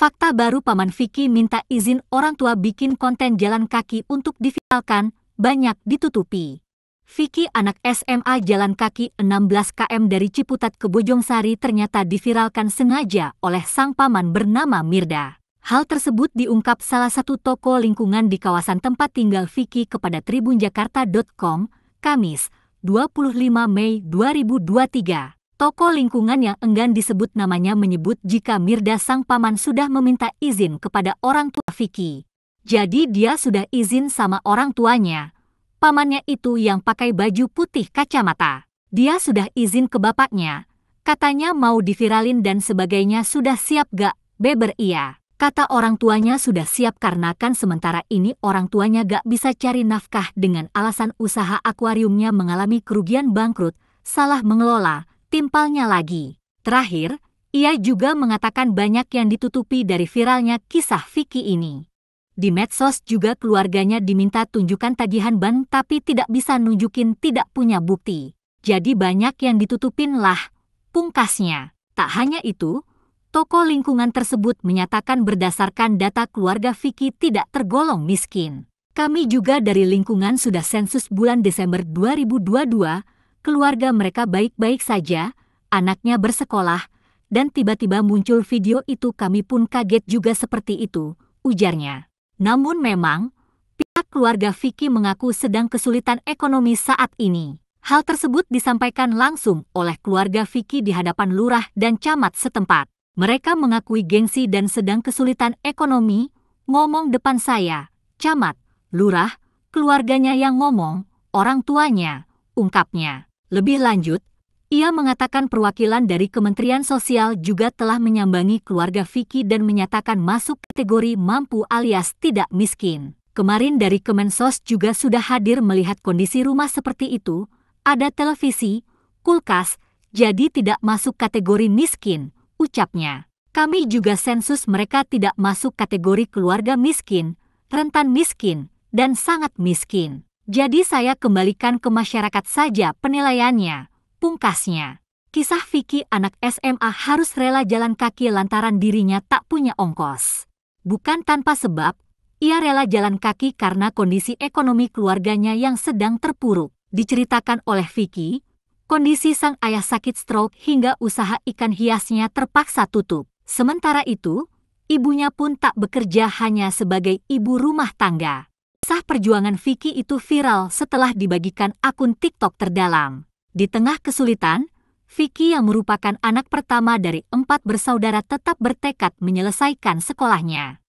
Fakta baru Paman Vicky minta izin orang tua bikin konten jalan kaki untuk diviralkan, banyak ditutupi. Vicky anak SMA jalan kaki 16 km dari Ciputat ke Bojongsari ternyata diviralkan sengaja oleh sang paman bernama Mirda. Hal tersebut diungkap salah satu toko lingkungan di kawasan tempat tinggal Vicky kepada tribunjakarta.com, Kamis, 25 Mei 2023. Toko lingkungan yang enggan disebut namanya menyebut jika Mirda sang paman sudah meminta izin kepada orang tua Vicky. Jadi dia sudah izin sama orang tuanya. Pamannya itu yang pakai baju putih kacamata. Dia sudah izin ke bapaknya. Katanya mau diviralin dan sebagainya sudah siap gak, beber iya. Kata orang tuanya sudah siap karena kan sementara ini orang tuanya gak bisa cari nafkah dengan alasan usaha akuariumnya mengalami kerugian bangkrut, salah mengelola, timpalnya lagi. Terakhir, ia juga mengatakan banyak yang ditutupi dari viralnya kisah Vicky ini. Di medsos juga keluarganya diminta tunjukkan tagihan ban tapi tidak bisa nunjukin tidak punya bukti. Jadi banyak yang ditutupin lah, pungkasnya. Tak hanya itu, toko lingkungan tersebut menyatakan berdasarkan data keluarga Vicky tidak tergolong miskin. Kami juga dari lingkungan sudah sensus bulan Desember 2022, keluarga mereka baik-baik saja, anaknya bersekolah, dan tiba-tiba muncul video itu kami pun kaget juga seperti itu, ujarnya. Namun memang, pihak keluarga Vicky mengaku sedang kesulitan ekonomi saat ini. Hal tersebut disampaikan langsung oleh keluarga Vicky di hadapan lurah dan camat setempat. Mereka mengakui gengsi dan sedang kesulitan ekonomi, ngomong depan saya, camat, lurah, keluarganya yang ngomong, orang tuanya, ungkapnya. Lebih lanjut, ia mengatakan perwakilan dari Kementerian Sosial juga telah menyambangi keluarga Vicky dan menyatakan masuk kategori mampu alias tidak miskin. Kemarin dari Kemensos juga sudah hadir melihat kondisi rumah seperti itu, ada televisi, kulkas, jadi tidak masuk kategori miskin, ucapnya. Kami juga sensus mereka tidak masuk kategori keluarga miskin, rentan miskin, dan sangat miskin. Jadi saya kembalikan ke masyarakat saja penilaiannya, pungkasnya. Kisah Vicky anak SMA harus rela jalan kaki lantaran dirinya tak punya ongkos. Bukan tanpa sebab, ia rela jalan kaki karena kondisi ekonomi keluarganya yang sedang terpuruk. Diceritakan oleh Vicky, kondisi sang ayah sakit stroke hingga usaha ikan hiasnya terpaksa tutup. Sementara itu, ibunya pun tak bekerja hanya sebagai ibu rumah tangga. Kisah perjuangan Vicky itu viral setelah dibagikan akun TikTok terdalam. Di tengah kesulitan, Vicky yang merupakan anak pertama dari empat bersaudara tetap bertekad menyelesaikan sekolahnya.